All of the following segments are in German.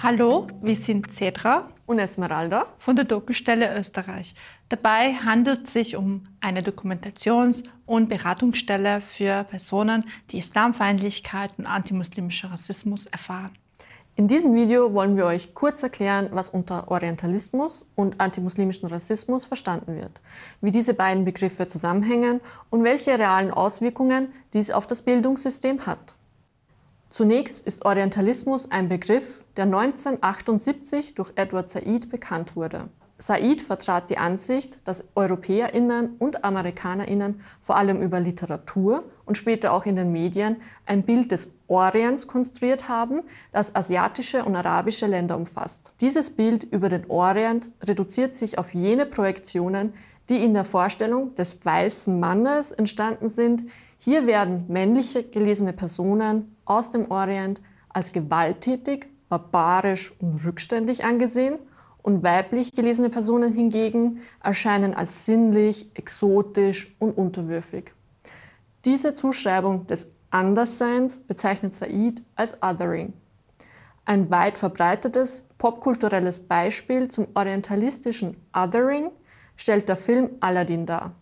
Hallo, wir sind Cedra und Esmeralda von der Dokustelle Österreich. Dabei handelt es sich um eine Dokumentations- und Beratungsstelle für Personen, die Islamfeindlichkeit und antimuslimischer Rassismus erfahren. In diesem Video wollen wir euch kurz erklären, was unter Orientalismus und antimuslimischen Rassismus verstanden wird, wie diese beiden Begriffe zusammenhängen und welche realen Auswirkungen dies auf das Bildungssystem hat. Zunächst ist Orientalismus ein Begriff, der 1978 durch Edward Said bekannt wurde. Said vertrat die Ansicht, dass Europäerinnen und Amerikanerinnen vor allem über Literatur und später auch in den Medien ein Bild des Orients konstruiert haben, das asiatische und arabische Länder umfasst. Dieses Bild über den Orient reduziert sich auf jene Projektionen, die in der Vorstellung des weißen Mannes entstanden sind. Hier werden männliche gelesene Personen aus dem Orient als gewalttätig barbarisch und rückständig angesehen und weiblich gelesene Personen hingegen erscheinen als sinnlich, exotisch und unterwürfig. Diese Zuschreibung des Andersseins bezeichnet Said als Othering. Ein weit verbreitetes popkulturelles Beispiel zum orientalistischen Othering stellt der Film Aladdin dar.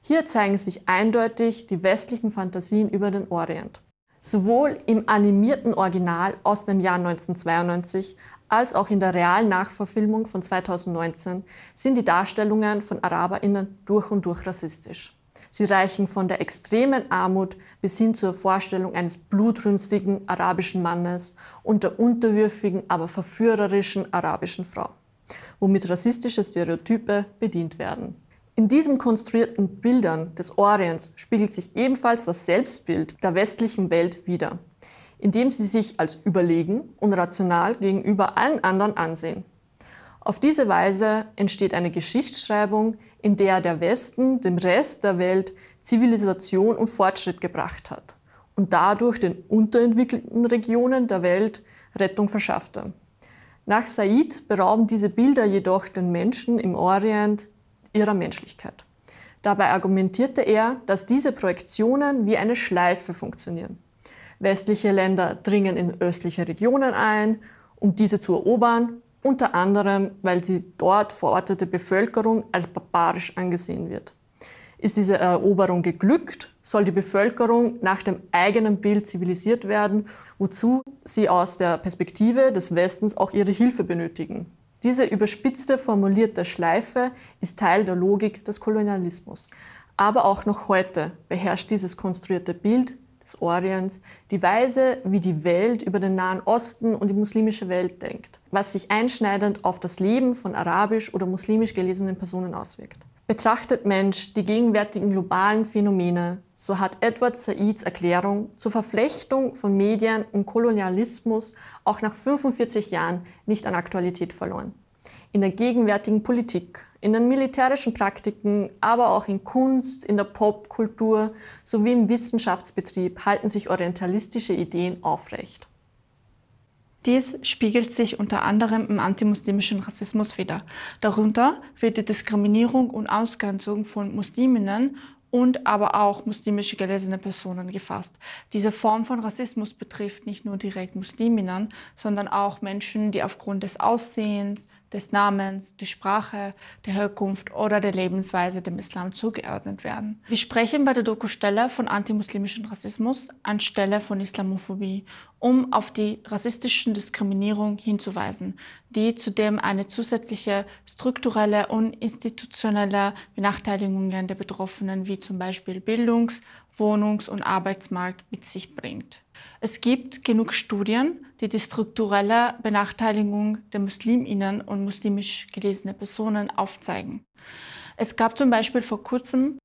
Hier zeigen sich eindeutig die westlichen Fantasien über den Orient. Sowohl im animierten Original aus dem Jahr 1992 als auch in der realen Nachverfilmung von 2019 sind die Darstellungen von AraberInnen durch und durch rassistisch. Sie reichen von der extremen Armut bis hin zur Vorstellung eines blutrünstigen arabischen Mannes und der unterwürfigen, aber verführerischen arabischen Frau, womit rassistische Stereotype bedient werden. In diesen konstruierten Bildern des Orients spiegelt sich ebenfalls das Selbstbild der westlichen Welt wider, indem sie sich als überlegen und rational gegenüber allen anderen ansehen. Auf diese Weise entsteht eine Geschichtsschreibung, in der der Westen dem Rest der Welt Zivilisation und Fortschritt gebracht hat und dadurch den unterentwickelten Regionen der Welt Rettung verschaffte. Nach Said berauben diese Bilder jedoch den Menschen im Orient ihrer Menschlichkeit. Dabei argumentierte er, dass diese Projektionen wie eine Schleife funktionieren. Westliche Länder dringen in östliche Regionen ein, um diese zu erobern, unter anderem weil die dort verortete Bevölkerung als barbarisch angesehen wird. Ist diese Eroberung geglückt, soll die Bevölkerung nach dem eigenen Bild zivilisiert werden, wozu sie aus der Perspektive des Westens auch ihre Hilfe benötigen. Diese überspitzte formulierte Schleife ist Teil der Logik des Kolonialismus. Aber auch noch heute beherrscht dieses konstruierte Bild des Orients die Weise, wie die Welt über den Nahen Osten und die muslimische Welt denkt, was sich einschneidend auf das Leben von arabisch oder muslimisch gelesenen Personen auswirkt. Betrachtet Mensch die gegenwärtigen globalen Phänomene, so hat Edward Saids Erklärung zur Verflechtung von Medien und Kolonialismus auch nach 45 Jahren nicht an Aktualität verloren. In der gegenwärtigen Politik, in den militärischen Praktiken, aber auch in Kunst, in der Popkultur sowie im Wissenschaftsbetrieb halten sich orientalistische Ideen aufrecht. Dies spiegelt sich unter anderem im antimuslimischen Rassismus wider. Darunter wird die Diskriminierung und Ausgrenzung von Musliminnen und aber auch muslimische gelesene Personen gefasst. Diese Form von Rassismus betrifft nicht nur direkt Musliminnen, sondern auch Menschen, die aufgrund des Aussehens, des Namens, die Sprache, der Herkunft oder der Lebensweise dem Islam zugeordnet werden. Wir sprechen bei der Dokustelle von antimuslimischem Rassismus anstelle von Islamophobie, um auf die rassistischen Diskriminierung hinzuweisen, die zudem eine zusätzliche strukturelle und institutionelle Benachteiligung der Betroffenen wie zum Beispiel Bildungs-, Wohnungs- und Arbeitsmarkt mit sich bringt. Es gibt genug Studien, die die strukturelle Benachteiligung der Musliminnen und muslimisch gelesene Personen aufzeigen. Es gab zum Beispiel vor kurzem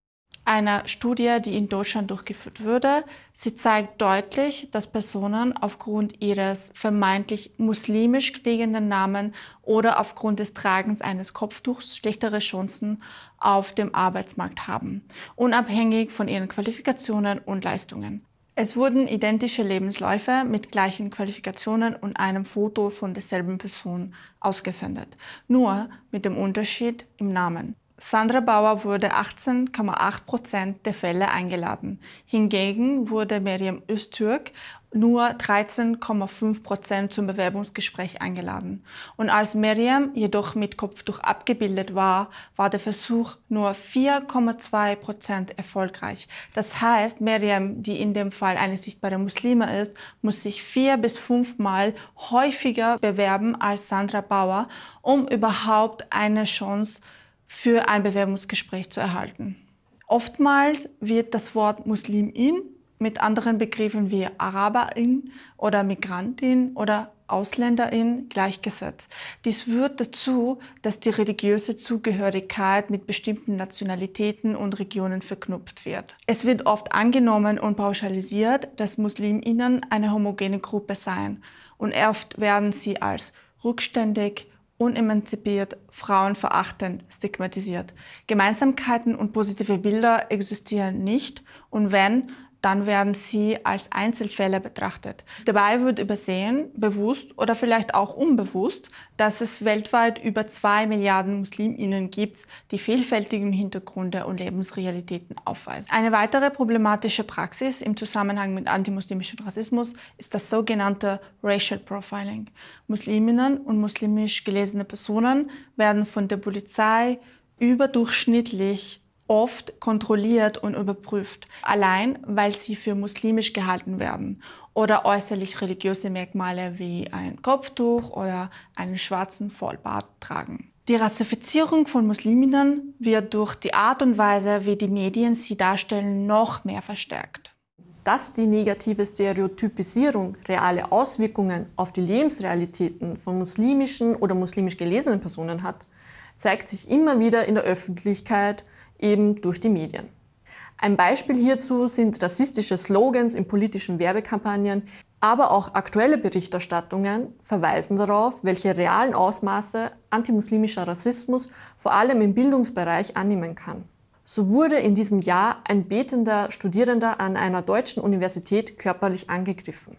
eine Studie, die in Deutschland durchgeführt wurde. Sie zeigt deutlich, dass Personen aufgrund ihres vermeintlich muslimisch klingenden Namen oder aufgrund des Tragens eines Kopftuchs schlechtere Chancen auf dem Arbeitsmarkt haben, unabhängig von ihren Qualifikationen und Leistungen. Es wurden identische Lebensläufe mit gleichen Qualifikationen und einem Foto von derselben Person ausgesendet, nur mit dem Unterschied im Namen. Sandra Bauer wurde 18,8 Prozent der Fälle eingeladen. Hingegen wurde Miriam Öztürk nur 13,5 Prozent zum Bewerbungsgespräch eingeladen. Und als Miriam jedoch mit Kopftuch abgebildet war, war der Versuch nur 4,2 Prozent erfolgreich. Das heißt, Miriam, die in dem Fall eine sichtbare Muslime ist, muss sich vier bis fünfmal häufiger bewerben als Sandra Bauer, um überhaupt eine Chance zu für ein Bewerbungsgespräch zu erhalten. Oftmals wird das Wort Muslimin mit anderen Begriffen wie Araberin oder Migrantin oder Ausländerin gleichgesetzt. Dies führt dazu, dass die religiöse Zugehörigkeit mit bestimmten Nationalitäten und Regionen verknüpft wird. Es wird oft angenommen und pauschalisiert, dass Musliminnen eine homogene Gruppe seien und oft werden sie als rückständig, unemanzipiert, frauenverachtend, stigmatisiert. Gemeinsamkeiten und positive Bilder existieren nicht und wenn, dann werden sie als Einzelfälle betrachtet. Dabei wird übersehen, bewusst oder vielleicht auch unbewusst, dass es weltweit über zwei Milliarden Musliminnen gibt, die vielfältigen Hintergründe und Lebensrealitäten aufweisen. Eine weitere problematische Praxis im Zusammenhang mit antimuslimischem Rassismus ist das sogenannte Racial Profiling. Musliminnen und muslimisch gelesene Personen werden von der Polizei überdurchschnittlich oft kontrolliert und überprüft, allein weil sie für muslimisch gehalten werden oder äußerlich religiöse Merkmale wie ein Kopftuch oder einen schwarzen Vollbart tragen. Die Rassifizierung von Musliminnen wird durch die Art und Weise, wie die Medien sie darstellen, noch mehr verstärkt. Dass die negative Stereotypisierung reale Auswirkungen auf die Lebensrealitäten von muslimischen oder muslimisch gelesenen Personen hat, zeigt sich immer wieder in der Öffentlichkeit eben durch die Medien. Ein Beispiel hierzu sind rassistische Slogans in politischen Werbekampagnen, aber auch aktuelle Berichterstattungen verweisen darauf, welche realen Ausmaße antimuslimischer Rassismus vor allem im Bildungsbereich annehmen kann. So wurde in diesem Jahr ein betender Studierender an einer deutschen Universität körperlich angegriffen.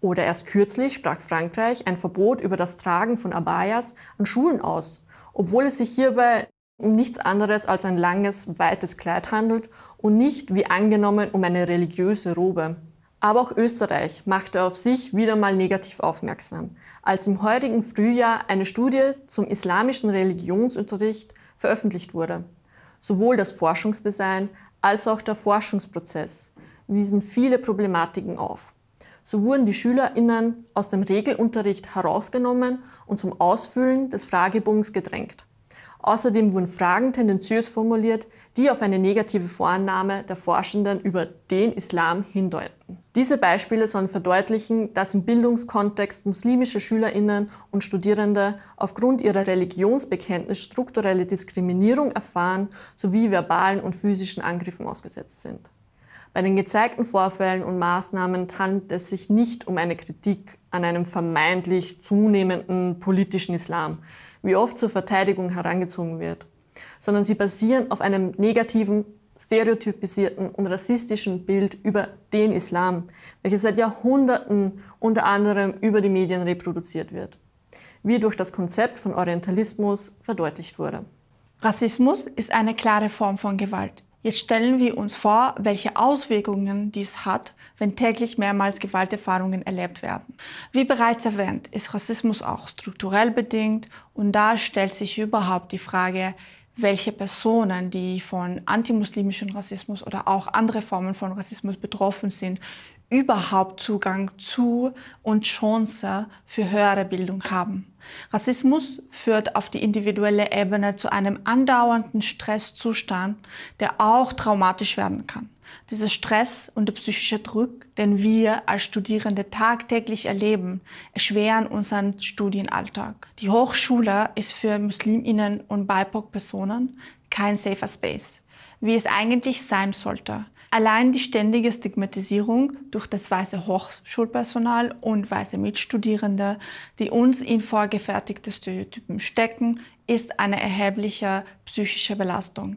Oder erst kürzlich sprach Frankreich ein Verbot über das Tragen von Abayas an Schulen aus, obwohl es sich hierbei um nichts anderes als ein langes, weites Kleid handelt und nicht, wie angenommen, um eine religiöse Robe. Aber auch Österreich machte auf sich wieder mal negativ aufmerksam, als im heurigen Frühjahr eine Studie zum islamischen Religionsunterricht veröffentlicht wurde. Sowohl das Forschungsdesign als auch der Forschungsprozess wiesen viele Problematiken auf. So wurden die Schülerinnen aus dem Regelunterricht herausgenommen und zum Ausfüllen des Fragebogens gedrängt. Außerdem wurden Fragen tendenziös formuliert, die auf eine negative Vorannahme der Forschenden über den Islam hindeuten. Diese Beispiele sollen verdeutlichen, dass im Bildungskontext muslimische Schülerinnen und Studierende aufgrund ihrer Religionsbekenntnis strukturelle Diskriminierung erfahren sowie verbalen und physischen Angriffen ausgesetzt sind. Bei den gezeigten Vorfällen und Maßnahmen handelt es sich nicht um eine Kritik an einem vermeintlich zunehmenden politischen Islam, wie oft zur Verteidigung herangezogen wird, sondern sie basieren auf einem negativen, stereotypisierten und rassistischen Bild über den Islam, welches seit Jahrhunderten unter anderem über die Medien reproduziert wird, wie durch das Konzept von Orientalismus verdeutlicht wurde. Rassismus ist eine klare Form von Gewalt, Jetzt stellen wir uns vor, welche Auswirkungen dies hat, wenn täglich mehrmals Gewalterfahrungen erlebt werden. Wie bereits erwähnt, ist Rassismus auch strukturell bedingt und da stellt sich überhaupt die Frage, welche Personen, die von antimuslimischem Rassismus oder auch andere Formen von Rassismus betroffen sind, überhaupt Zugang zu und Chance für höhere Bildung haben. Rassismus führt auf die individuelle Ebene zu einem andauernden Stresszustand, der auch traumatisch werden kann. Dieser Stress und der psychische Druck, den wir als Studierende tagtäglich erleben, erschweren unseren Studienalltag. Die Hochschule ist für Musliminnen und BIPOC-Personen kein safer Space, wie es eigentlich sein sollte. Allein die ständige Stigmatisierung durch das weiße Hochschulpersonal und weiße Mitstudierende, die uns in vorgefertigte Stereotypen stecken, ist eine erhebliche psychische Belastung,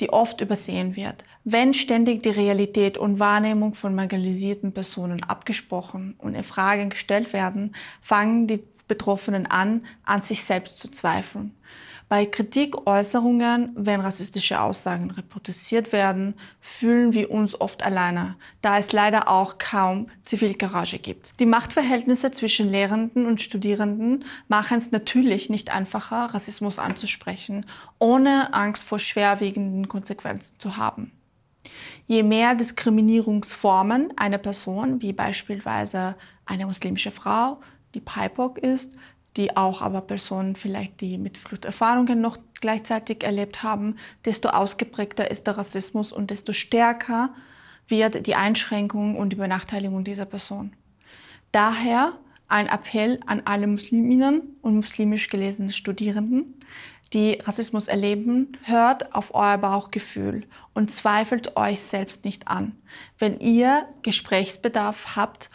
die oft übersehen wird. Wenn ständig die Realität und Wahrnehmung von marginalisierten Personen abgesprochen und in Fragen gestellt werden, fangen die Betroffenen an, an sich selbst zu zweifeln. Bei Kritikäußerungen, wenn rassistische Aussagen reproduziert werden, fühlen wir uns oft alleine, da es leider auch kaum Zivilgarage gibt. Die Machtverhältnisse zwischen Lehrenden und Studierenden machen es natürlich nicht einfacher, Rassismus anzusprechen, ohne Angst vor schwerwiegenden Konsequenzen zu haben. Je mehr Diskriminierungsformen eine Person, wie beispielsweise eine muslimische Frau, die PIPOC ist, die auch aber Personen vielleicht, die mit Fluchterfahrungen noch gleichzeitig erlebt haben, desto ausgeprägter ist der Rassismus und desto stärker wird die Einschränkung und die Benachteiligung dieser Person. Daher ein Appell an alle Musliminnen und muslimisch gelesene Studierenden, die Rassismus erleben, hört auf euer Bauchgefühl und zweifelt euch selbst nicht an. Wenn ihr Gesprächsbedarf habt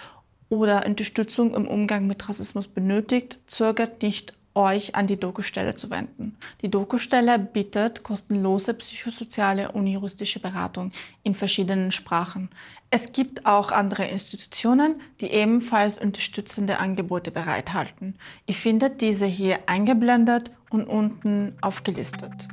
oder Unterstützung im Umgang mit Rassismus benötigt, zögert nicht, euch an die Dokustelle zu wenden. Die Dokustelle bietet kostenlose psychosoziale und juristische Beratung in verschiedenen Sprachen. Es gibt auch andere Institutionen, die ebenfalls unterstützende Angebote bereithalten. Ihr findet diese hier eingeblendet und unten aufgelistet.